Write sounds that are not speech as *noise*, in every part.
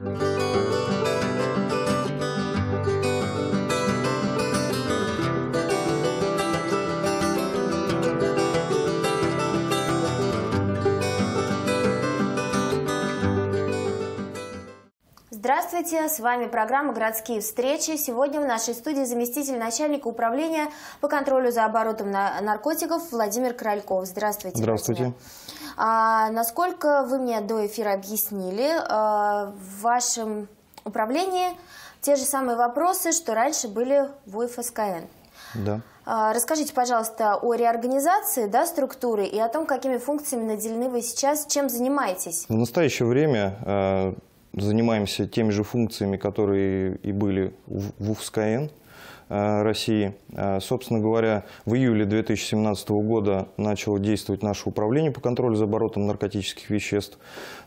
Mm-hmm. *laughs* Здравствуйте, с вами программа «Городские встречи». Сегодня в нашей студии заместитель начальника управления по контролю за оборотом наркотиков Владимир Корольков. Здравствуйте. Здравствуйте. А, насколько вы мне до эфира объяснили, а, в вашем управлении те же самые вопросы, что раньше были в УФСКН. Да. А, расскажите, пожалуйста, о реорганизации да, структуры и о том, какими функциями наделены вы сейчас, чем занимаетесь. В настоящее время а, занимаемся теми же функциями, которые и были в УФСКН э, России. Э, собственно говоря, в июле 2017 года начало действовать наше управление по контролю за оборотом наркотических веществ.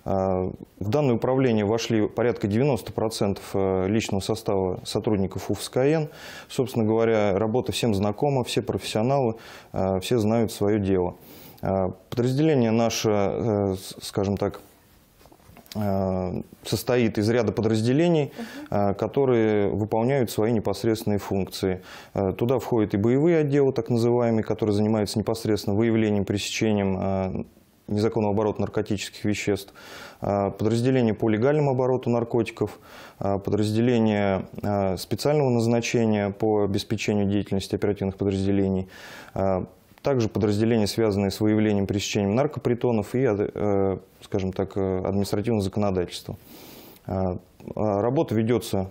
Э, в данное управление вошли порядка 90% личного состава сотрудников УФСКН. Собственно говоря, работа всем знакома, все профессионалы, все знают свое дело. Подразделение наше, скажем так, Э, состоит из ряда подразделений, э, которые выполняют свои непосредственные функции. Э, туда входят и боевые отделы, так называемые, которые занимаются непосредственно выявлением, пресечением незаконного оборота наркотических веществ, подразделение по легальному обороту наркотиков, подразделение специального назначения по обеспечению деятельности оперативных подразделений, также подразделения, связанные с выявлением пресечением наркопритонов и, э, скажем так, э, административного законодательства. Э, а работа ведется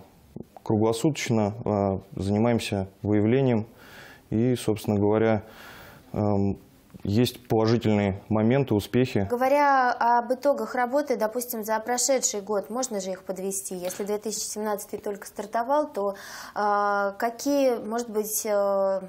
круглосуточно, занимаемся выявлением и, собственно говоря, эм, есть положительные моменты, успехи. Говоря об итогах работы, допустим, за прошедший год, можно же их подвести? Если 2017 только стартовал, то э, какие, может быть, э,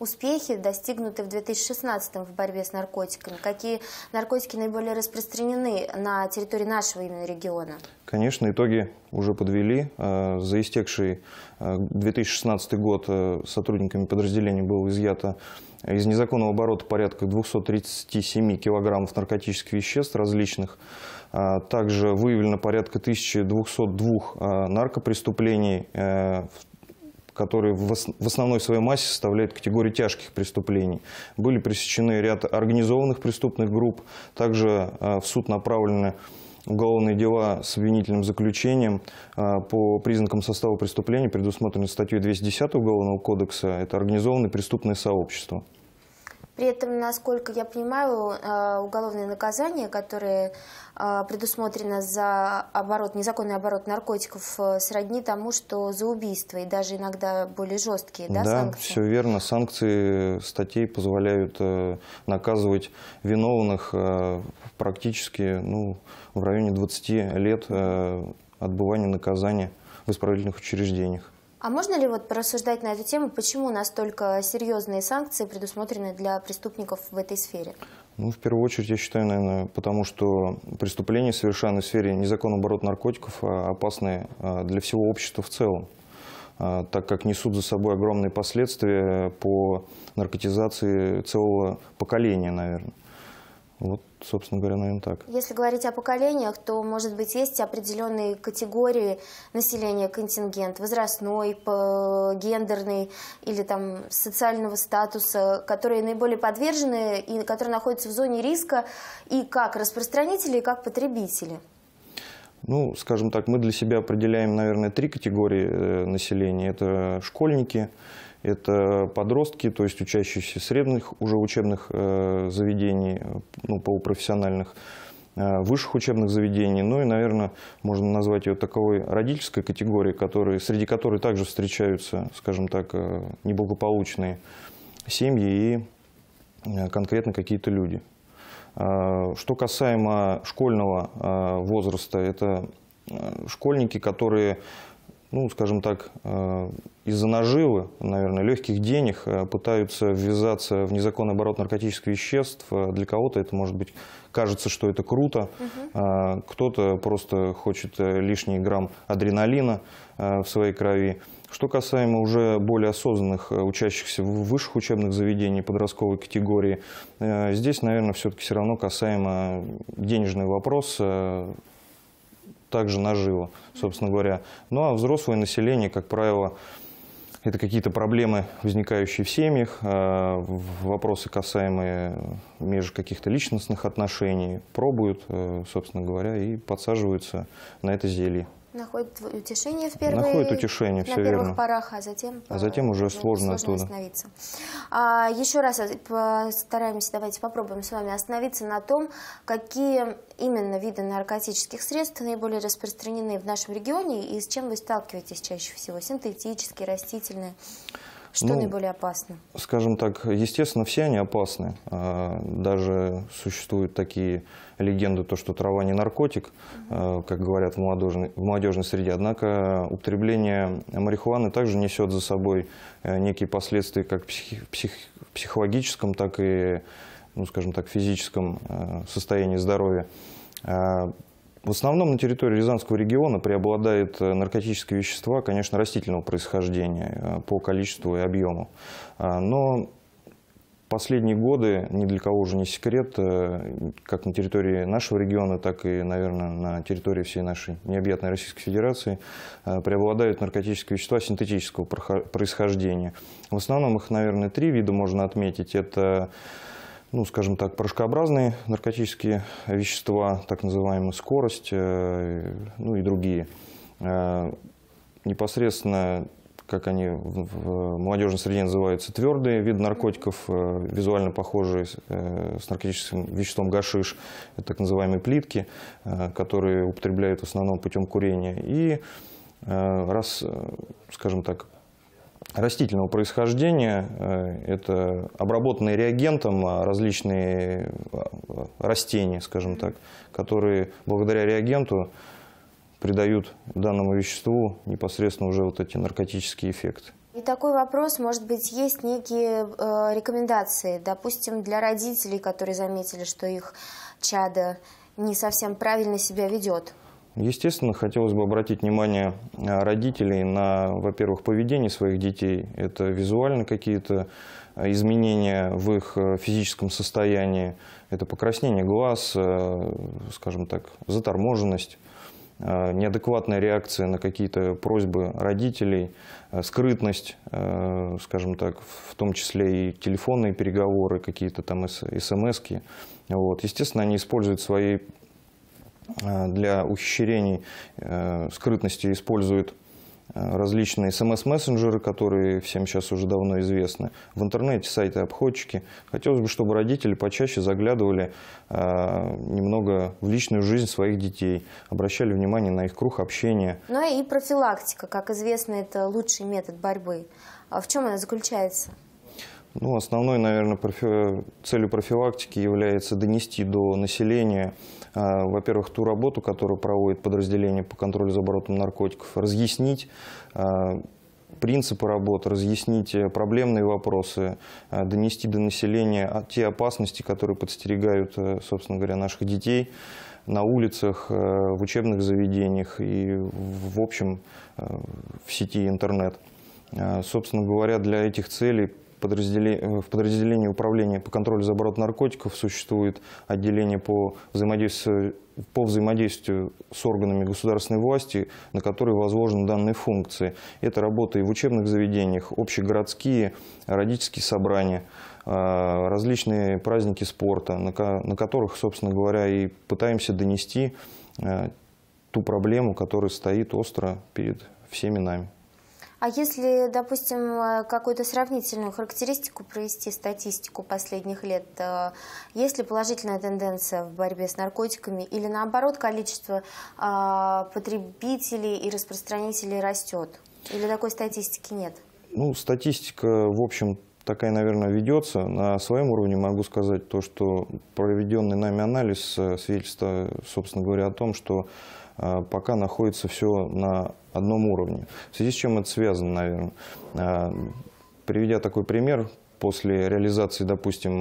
успехи достигнуты в 2016 в борьбе с наркотиками? Какие наркотики наиболее распространены на территории нашего именно региона? Конечно, итоги уже подвели. Э, за истекший 2016 э, год э, сотрудниками подразделения было изъято из незаконного оборота порядка 237 килограммов наркотических веществ различных. Также выявлено порядка 1202 наркопреступлений, в которые в основной своей массе составляют категории тяжких преступлений. Были пресечены ряд организованных преступных групп. Также э, в суд направлены уголовные дела с обвинительным заключением э, по признакам состава преступления, предусмотренной статьей 210 Уголовного кодекса. Это организованное преступное сообщество при этом, насколько я понимаю, э, уголовные наказания, которые э, предусмотрено за оборот, незаконный оборот наркотиков, э, сродни тому, что за убийство, и даже иногда более жесткие да, да санкции? все верно. Санкции статей позволяют наказывать виновных практически ну, в районе 20 лет отбывания наказания в исправительных учреждениях. А можно ли вот порассуждать на эту тему, почему настолько серьезные санкции предусмотрены для преступников в этой сфере? Ну, в первую очередь, я считаю, наверное, потому что преступления, совершенные в сфере незаконного оборота наркотиков, а, опасны а, для всего общества в целом а, так как несут за собой огромные последствия по наркотизации целого поколения, наверное. Вот собственно говоря, наверное, так. Если говорить о поколениях, то, может быть, есть определенные категории населения, контингент, возрастной, гендерный или там социального статуса, которые наиболее подвержены и которые находятся в зоне риска и как распространители, и как потребители? Ну, скажем так, мы для себя определяем, наверное, три категории э, населения. Это школьники, школьники, это подростки, то есть учащиеся средних уже учебных э, заведений, ну, полупрофессиональных, э, высших учебных заведений, ну и, наверное, можно назвать ее таковой родительской категорией, которые, среди которой также встречаются, скажем так, э, неблагополучные семьи и конкретно какие-то люди. Что касаемо школьного возраста, это школьники, которые ну, скажем так, э, из-за наживы, наверное, легких денег э, пытаются ввязаться в незаконный оборот наркотических веществ. Э, для кого-то это может быть кажется, что это круто, угу. кто-то просто хочет лишний грамм адреналина в своей крови. Что касаемо уже более осознанных учащихся в высших учебных заведений подростковой категории, здесь, наверное, все-таки все равно касаемо денежный вопрос также наживо, собственно говоря. Ну а взрослое население, как правило, это какие-то проблемы, возникающие в семьях, э, вопросы, касаемые между каких-то личностных отношений, пробуют, э, собственно говоря, и подсаживаются на это зелье. Находит утешение в первые, Находит утешение, на первых верно. порах, а затем, а затем э, уже ну, сложно, сложно остановиться. А, еще раз э, постараемся, давайте попробуем с вами остановиться на том, какие именно виды наркотических средств наиболее распространены в нашем регионе и с чем вы сталкиваетесь чаще всего, синтетические, растительные. Что ну, наиболее опасно? Скажем так, естественно, все они опасны. А, даже существуют такие легенды, то, что трава не наркотик, угу. как говорят в молодежной, в молодежной среде. Однако употребление марихуаны также несет за собой э, некие последствия как в псих, псих, психологическом, так и, ну, скажем так, физическом э, состоянии здоровья. А, в основном на территории Рязанского региона преобладают э, наркотические вещества, конечно, растительного происхождения э, по количеству и объему. А, но последние годы, ни для кого уже не секрет, э, как на территории нашего региона, так и, наверное, на территории всей нашей необъятной Российской Федерации преобладают наркотические вещества синтетического происхождения. В основном их, наверное, три вида можно отметить. Это ну, скажем так, порошкообразные наркотические вещества, так называемая скорость, э, ну и другие. Э, непосредственно, как они в молодежной среде называются, твердые виды наркотиков, э, визуально похожие с наркотическим веществом гашиш, это так называемые плитки, которые употребляют в основном путем курения. И раз, скажем так, растительного происхождения. Э, это обработанные реагентом а, различные а, растения, скажем так, которые благодаря реагенту придают данному веществу непосредственно уже вот эти наркотические эффекты. И такой вопрос, может быть, есть некие э, рекомендации, допустим, для родителей, которые заметили, что их чадо не совсем правильно себя ведет? Естественно, хотелось бы обратить внимание э, родителей на, во-первых, поведение своих детей. Это визуально какие-то э, изменения в их э, физическом состоянии. Это покраснение глаз, скажем так, заторможенность неадекватная реакция на какие-то просьбы родителей, скрытность, скажем так, в том числе и телефонные переговоры, какие-то там смс -ки. Вот. Естественно, они используют свои Э, для ухищрений э, скрытности используют э, различные смс-мессенджеры, которые всем сейчас уже давно известны, в интернете сайты-обходчики. Хотелось бы, чтобы родители почаще заглядывали э, немного в личную жизнь своих детей, обращали внимание на их круг общения. Ну и профилактика, как известно, это лучший метод борьбы. А в чем она заключается? Ну, основной, наверное, профи... целью профилактики является донести до населения а, во-первых, ту работу, которую проводит подразделение по контролю за оборотом наркотиков, разъяснить а, принципы работы, разъяснить э, проблемные вопросы, а, донести до населения те опасности, которые подстерегают, э, собственно говоря, наших детей на улицах, э, в учебных заведениях и, в общем, в сети интернет. Собственно говоря, для этих целей подразделе... Э, в подразделении управления по контролю за оборот наркотиков существует отделение по взаимодействию, по взаимодействию с органами государственной власти, на которые возложены данные функции. Это работа и в учебных заведениях, общегородские, родительские собрания, а, различные праздники спорта, на которых, собственно говоря, и пытаемся донести э, ту проблему, которая стоит остро перед всеми нами. А если, допустим, э, какую-то сравнительную характеристику провести, статистику последних лет, э, есть ли положительная тенденция в борьбе с наркотиками или наоборот количество э, потребителей и распространителей растет? Или такой статистики нет? Ну, статистика, в общем, такая, наверное, ведется. На своем уровне могу сказать то, что проведенный нами анализ э, свидетельствует, собственно говоря, о том, что э, пока находится все на одном уровне. В связи с чем это связано, наверное? Э, приведя такой пример, после реализации, допустим,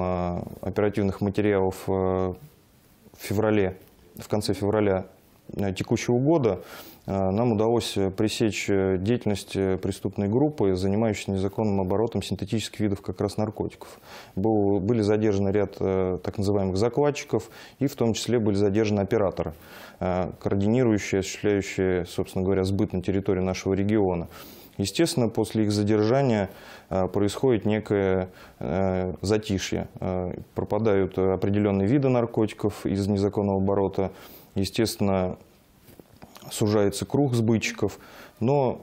оперативных материалов в феврале, в конце февраля Э, текущего года э, нам удалось э, пресечь деятельность преступной группы, занимающейся незаконным оборотом синтетических видов как раз наркотиков. Был, были задержаны ряд так называемых закладчиков, и в том числе были задержаны операторы, координирующие, осуществляющие, собственно говоря, сбыт на территории нашего региона. Естественно, после их задержания происходит некое затишье. Пропадают определенные виды наркотиков из незаконного оборота, Естественно, сужается круг сбытчиков, но,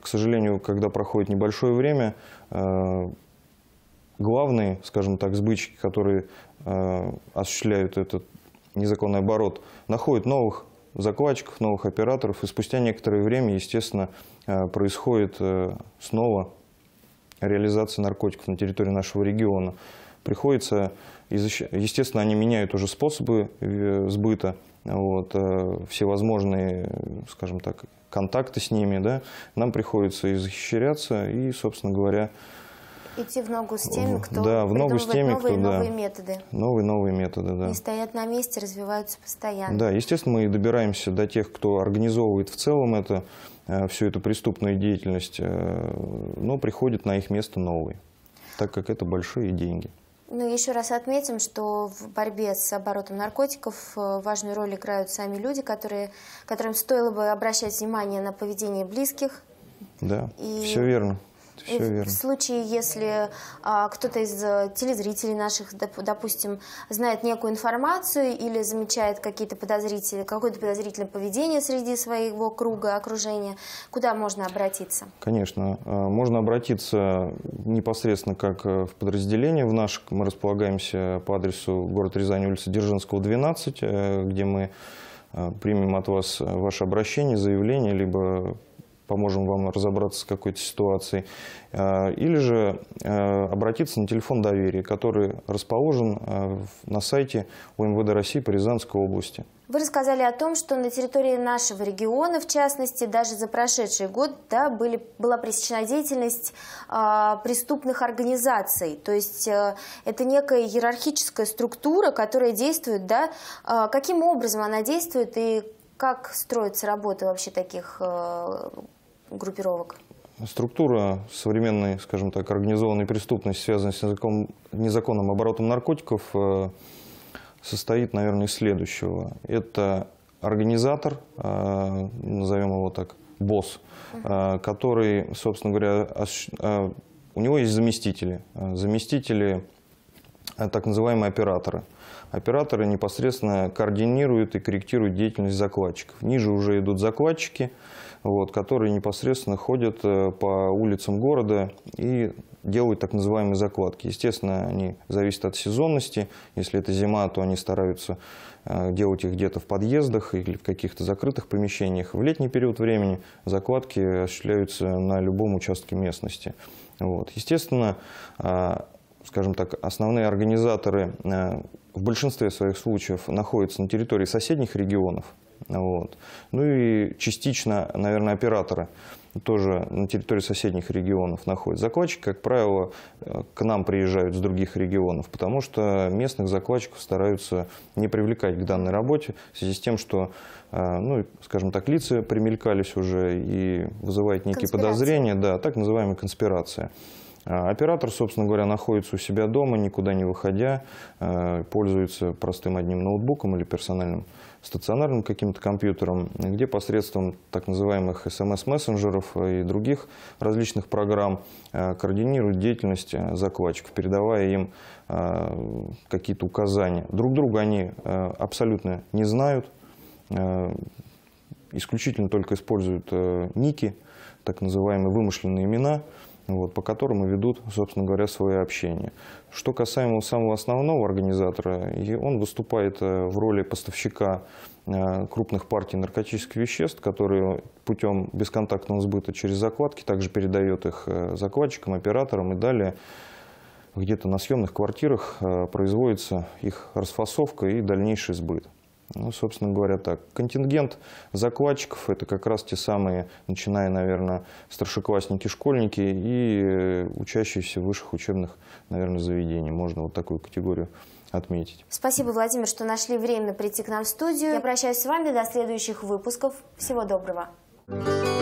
к сожалению, когда проходит небольшое время, э, главные, скажем так, сбытчики, которые э, осуществляют этот незаконный оборот, находят новых закладчиков, новых операторов, и спустя некоторое время, естественно, э, происходит снова реализация наркотиков на территории нашего региона приходится, естественно, они меняют уже способы э, сбыта, вот, э, всевозможные, скажем так, контакты с ними, да, нам приходится изощряться и, собственно говоря, идти в ногу с теми, кто да, в ногу с теми, новые кто, новые да. методы. Новые новые методы, да. Не стоят на месте, развиваются постоянно. Да, естественно, мы добираемся до тех, кто организовывает в целом это, э, всю эту преступную деятельность, но приходит на их место новый, так как это большие деньги. Ну, еще раз отметим, что в борьбе с оборотом наркотиков э, важную роль играют сами люди, которые, которым стоило бы обращать внимание на поведение близких. Да, и все верно. Все и э, верно. В случае, если а, кто-то из э, телезрителей наших, доп, допустим, знает некую информацию или замечает какие-то подозрительные, какое-то подозрительное поведение среди своего круга, окружения, куда можно обратиться? Конечно. А, можно обратиться непосредственно как э, в подразделение в наш. Мы располагаемся по адресу город Рязань, улица Дзержинского, 12, где мы примем от вас ваше обращение, заявление, либо поможем вам разобраться с какой-то ситуацией, э, или же э, обратиться на телефон доверия, который расположен э, на сайте УМВД России по Рязанской области. Вы рассказали о том, что на территории нашего региона, в частности, даже за прошедший год да, были, была пресечена деятельность э, преступных организаций. То есть э, это некая иерархическая структура, которая действует. Да, э, каким образом она действует и как строится работа вообще таких э, группировок? Структура современной, скажем так, организованной преступности, связанной с незакон, незаконным оборотом наркотиков, э, состоит, наверное, из следующего. Это организатор, э, назовем его так, босс, э, который, собственно говоря, у него есть заместители. Заместители так называемые операторы. Операторы непосредственно координируют и корректируют деятельность закладчиков. Ниже уже идут закладчики, вот, которые непосредственно ходят э, по улицам города и делают так называемые закладки. Естественно, они зависят от сезонности. Если это зима, то они стараются э, делать их где-то в подъездах или в каких-то закрытых помещениях. В летний период времени закладки осуществляются на любом участке местности. Вот. Естественно, э, скажем так, основные организаторы в большинстве своих случаев находятся на территории соседних регионов, вот. Ну и частично, наверное, операторы тоже на территории соседних регионов находят. Закладчики, как правило, э, к нам приезжают с других регионов, потому что местных закладчиков стараются не привлекать к данной работе в связи с тем, что, э, ну, скажем так, лица примелькались уже и вызывает некие подозрения, да, так называемая конспирация. А оператор, собственно говоря, находится у себя дома, никуда не выходя, э, пользуется простым одним ноутбуком или персональным стационарным каким-то компьютером, где посредством так называемых SMS-мессенджеров и других различных программ э, координирует деятельность э, закладчиков, передавая им какие-то указания. Друг друга они абсолютно не знают, исключительно только используют ники, так называемые вымышленные имена – вот, по которому ведут, собственно говоря, свое общение. Что касаемо самого основного организатора, он выступает э, в роли поставщика э, крупных партий наркотических веществ, которые путем бесконтактного сбыта через закладки также передает их э, закладчикам, операторам и далее где-то на съемных квартирах производится их расфасовка и дальнейший сбыт. Ну, собственно говоря, так. Контингент закладчиков – это как раз те самые, начиная, наверное, старшеклассники, школьники и э, учащиеся высших учебных, наверное, заведений. Можно вот такую категорию отметить. Спасибо, Владимир, что нашли время прийти к нам в студию. Я прощаюсь с вами до следующих выпусков. Всего доброго. Thank you.